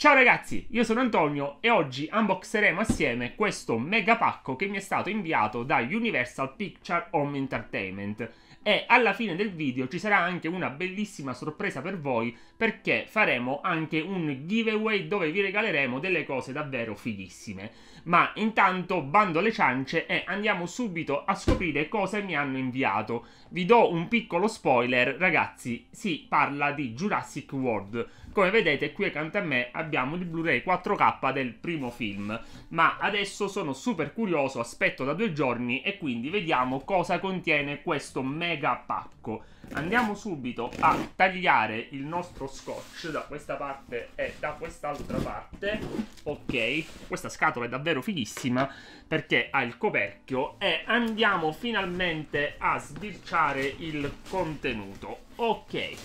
Ciao ragazzi, io sono Antonio e oggi unboxeremo assieme questo mega pacco che mi è stato inviato da Universal Picture Home Entertainment e alla fine del video ci sarà anche una bellissima sorpresa per voi perché faremo anche un giveaway dove vi regaleremo delle cose davvero fighissime. Ma intanto bando le ciance e andiamo subito a scoprire cosa mi hanno inviato. Vi do un piccolo spoiler, ragazzi, si parla di Jurassic World. Come vedete qui accanto a me abbiamo il Blu-ray 4K del primo film, ma adesso sono super curioso, aspetto da due giorni e quindi vediamo cosa contiene questo mega mega pacco. Andiamo subito a tagliare il nostro scotch da questa parte e da quest'altra parte. Ok, questa scatola è davvero fighissima perché ha il coperchio e andiamo finalmente a sbirciare il contenuto. Ok,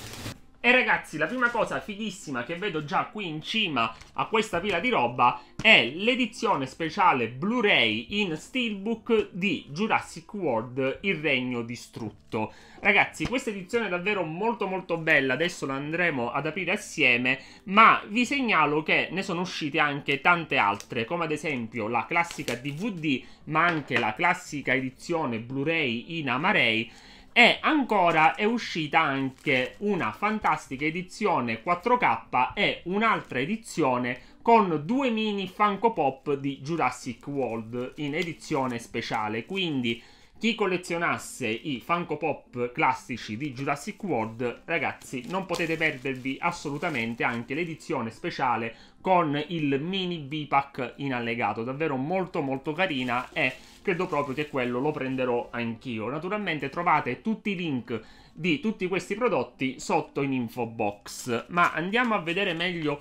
e ragazzi, la prima cosa fighissima che vedo già qui in cima a questa pila di roba è l'edizione speciale Blu-ray in Steelbook di Jurassic World Il Regno Distrutto. Ragazzi, questa edizione è davvero molto molto bella, adesso la andremo ad aprire assieme, ma vi segnalo che ne sono uscite anche tante altre, come ad esempio la classica DVD, ma anche la classica edizione Blu-ray in Amarei, e ancora è uscita anche una fantastica edizione 4K e un'altra edizione con due mini Funko Pop di Jurassic World in edizione speciale. Quindi chi collezionasse i Funko Pop classici di Jurassic World, ragazzi, non potete perdervi assolutamente anche l'edizione speciale con il mini B-Pack in allegato, davvero molto molto carina e credo proprio che quello lo prenderò anch'io. Naturalmente trovate tutti i link di tutti questi prodotti sotto in info box, ma andiamo a vedere meglio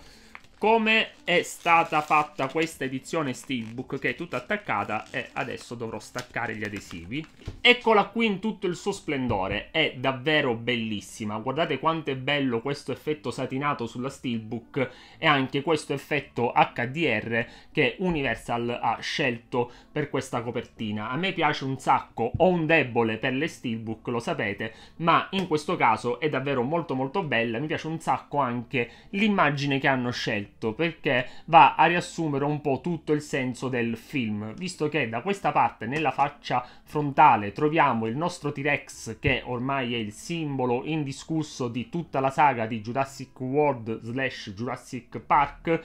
come è stata fatta questa edizione steelbook che è tutta attaccata e adesso dovrò staccare gli adesivi. Eccola qui in tutto il suo splendore, è davvero bellissima, guardate quanto è bello questo effetto satinato sulla steelbook e anche questo effetto HDR che Universal ha scelto per questa copertina. A me piace un sacco, ho un debole per le steelbook, lo sapete, ma in questo caso è davvero molto molto bella, mi piace un sacco anche l'immagine che hanno scelto perfetto perché va a riassumere un po' tutto il senso del film, visto che da questa parte nella faccia frontale troviamo il nostro T-Rex che ormai è il simbolo indiscusso di tutta la saga di Jurassic World slash Jurassic Park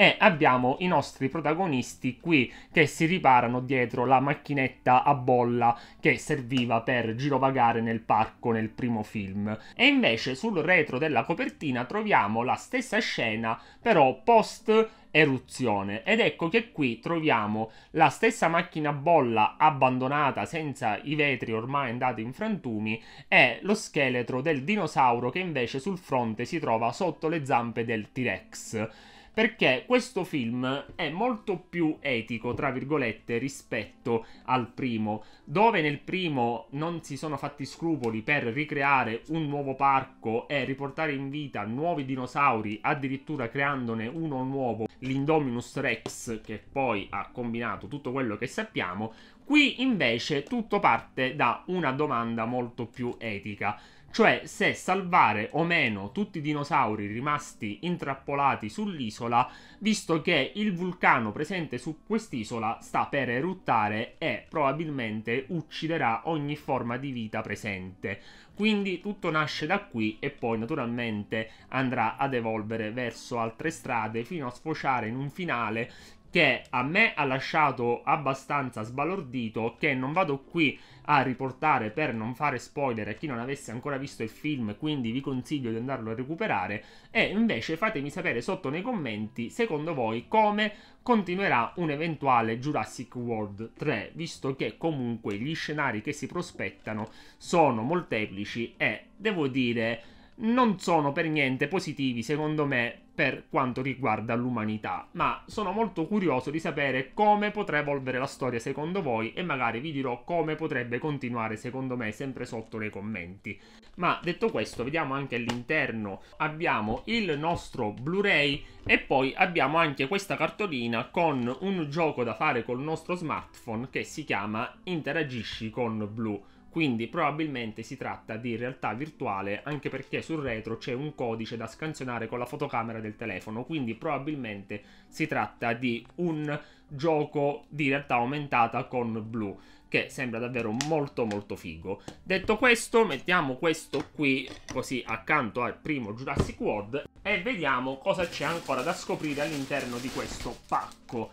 e abbiamo i nostri protagonisti qui che si riparano dietro la macchinetta a bolla che serviva per girovagare nel parco nel primo film. E invece sul retro della copertina troviamo la stessa scena però post eruzione ed ecco che qui troviamo la stessa macchina a bolla abbandonata senza i vetri ormai andati in frantumi e lo scheletro del dinosauro che invece sul fronte si trova sotto le zampe del T-Rex perché questo film è molto più etico, tra virgolette, rispetto al primo, dove nel primo non si sono fatti scrupoli per ricreare un nuovo parco e riportare in vita nuovi dinosauri, addirittura creandone uno nuovo, l'Indominus Rex, che poi ha combinato tutto quello che sappiamo, qui invece tutto parte da una domanda molto più etica cioè se salvare o meno tutti i dinosauri rimasti intrappolati sull'isola, visto che il vulcano presente su quest'isola sta per eruttare e probabilmente ucciderà ogni forma di vita presente. Quindi tutto nasce da qui e poi naturalmente andrà ad evolvere verso altre strade fino a sfociare in un finale che a me ha lasciato abbastanza sbalordito, che non vado qui a riportare per non fare spoiler a chi non avesse ancora visto il film, quindi vi consiglio di andarlo a recuperare e invece fatemi sapere sotto nei commenti secondo voi come continuerà un eventuale Jurassic World 3, visto che comunque gli scenari che si prospettano sono molteplici e devo dire non sono per niente positivi secondo me per quanto riguarda l'umanità, ma sono molto curioso di sapere come potrà evolvere la storia secondo voi e magari vi dirò come potrebbe continuare secondo me sempre sotto nei commenti. Ma detto questo, vediamo anche all'interno, abbiamo il nostro Blu-ray e poi abbiamo anche questa cartolina con un gioco da fare col nostro smartphone che si chiama Interagisci con Blu quindi probabilmente si tratta di realtà virtuale anche perché sul retro c'è un codice da scansionare con la fotocamera del telefono, quindi probabilmente si tratta di un gioco di realtà aumentata con blu che sembra davvero molto molto figo. Detto questo, mettiamo questo qui così accanto al primo Jurassic World e vediamo cosa c'è ancora da scoprire all'interno di questo pacco.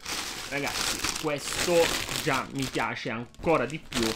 Ragazzi, questo già mi piace ancora di più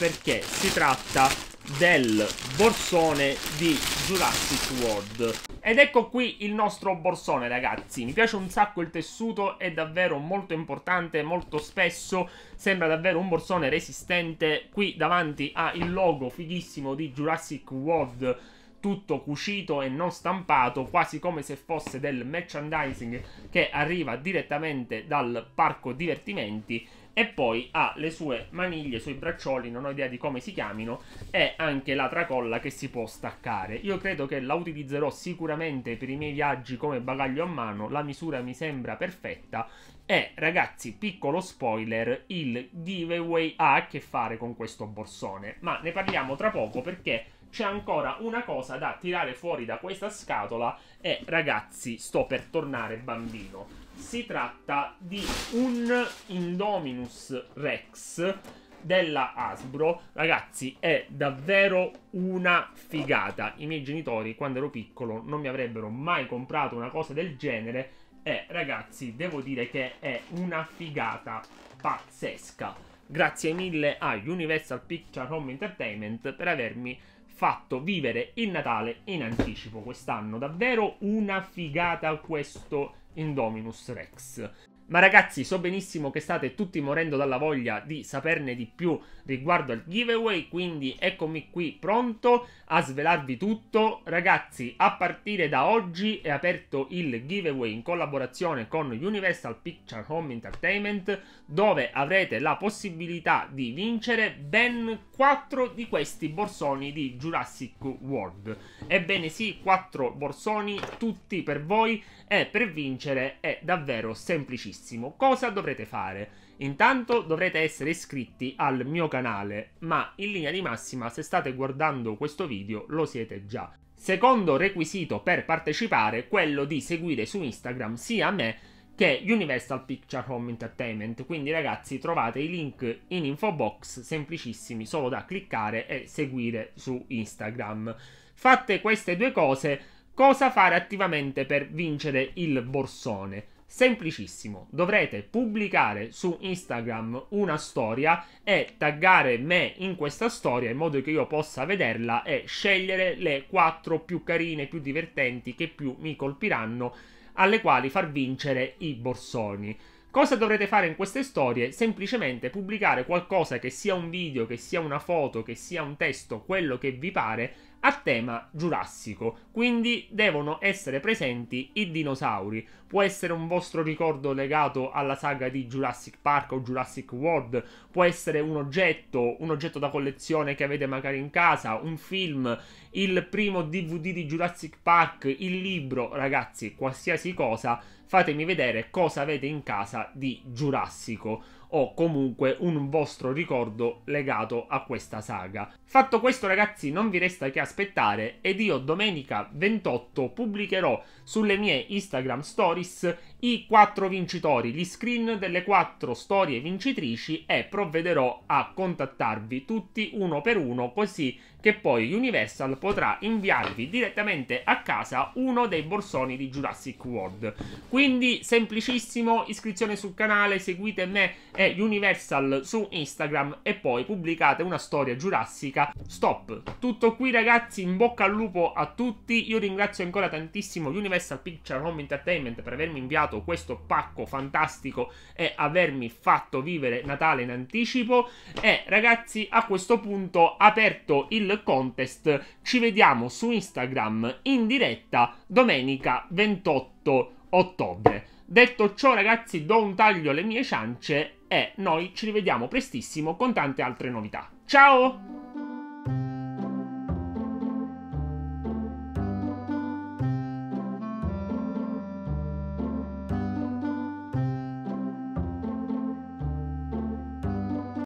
perché si tratta del borsone di Jurassic World. Ed ecco qui il nostro borsone ragazzi, mi piace un sacco il tessuto, è davvero molto importante, molto spesso, sembra davvero un borsone resistente, qui davanti ha il logo fighissimo di Jurassic World tutto cucito e non stampato, quasi come se fosse del merchandising che arriva direttamente dal parco divertimenti e poi ha le sue maniglie, i suoi braccioli, non ho idea di come si chiamino, e anche la tracolla che si può staccare. Io credo che la utilizzerò sicuramente per i miei viaggi come bagaglio a mano, la misura mi sembra perfetta. E ragazzi, piccolo spoiler, il giveaway ha a che fare con questo borsone, ma ne parliamo tra poco perché c'è ancora una cosa da tirare fuori da questa scatola e ragazzi, sto per tornare bambino. Si tratta di un Indominus Rex della Hasbro, ragazzi, è davvero una figata. I miei genitori, quando ero piccolo, non mi avrebbero mai comprato una cosa del genere e ragazzi, devo dire che è una figata pazzesca. Grazie mille a Universal Picture Home Entertainment per avermi fatto vivere il Natale in anticipo quest'anno. Davvero una figata questo Indominus Rex. Ma ragazzi, so benissimo che state tutti morendo dalla voglia di saperne di più riguardo al giveaway, quindi eccomi qui pronto a svelarvi tutto. Ragazzi, a partire da oggi è aperto il giveaway in collaborazione con Universal Picture Home Entertainment, dove avrete la possibilità di vincere ben 4 di questi borsoni di Jurassic World. Ebbene sì, 4 borsoni, tutti per voi, e per vincere è davvero semplicissimo benissimo. Cosa dovrete fare? Intanto dovrete essere iscritti al mio canale, ma in linea di massima se state guardando questo video lo siete già. Secondo requisito per partecipare, quello di seguire su Instagram sia me che Universal Picture Home Entertainment. Quindi, ragazzi, trovate i link in info box, semplicissimi, solo da cliccare e seguire su Instagram. Fatte queste due cose, cosa fare attivamente per vincere il borsone? Semplicissimo, dovrete pubblicare su Instagram una storia e taggare me in questa storia in modo che io possa vederla e scegliere le 4 più carine, più divertenti che più mi colpiranno, alle quali far vincere i borsoni. Cosa dovrete fare in queste storie? Semplicemente pubblicare qualcosa che sia un video, che sia una foto, che sia un testo, quello che vi pare, a tema giurassico. Quindi devono essere presenti i dinosauri. Può essere un vostro ricordo legato alla saga di Jurassic Park o Jurassic World, può essere un oggetto, un oggetto da collezione che avete magari in casa, un film, il primo DVD di Jurassic Park, il libro, ragazzi, qualsiasi cosa fatemi vedere cosa avete in casa di giurassico o comunque un vostro ricordo legato a questa saga. Fatto questo ragazzi non vi resta che aspettare ed io domenica 28 pubblicherò sulle mie Instagram stories i quattro vincitori, gli screen delle quattro storie vincitrici e provvederò a contattarvi tutti uno per uno così che poi Universal potrà inviarvi direttamente a casa uno dei borsoni di Jurassic World. Quindi semplicissimo, iscrizione sul canale, seguite me e Universal su Instagram e poi pubblicate una storia giurassica. Stop! Tutto qui ragazzi, in bocca al lupo a tutti, io ringrazio ancora tantissimo Universal Picture Home Entertainment per avermi inviato regalato questo pacco fantastico e avermi fatto vivere Natale in anticipo. E ragazzi, a questo punto aperto il contest, ci vediamo su Instagram in diretta domenica 28 ottobre. Detto ciò, ragazzi, do un taglio alle mie ciance e noi ci rivediamo prestissimo con tante altre novità. Ciao!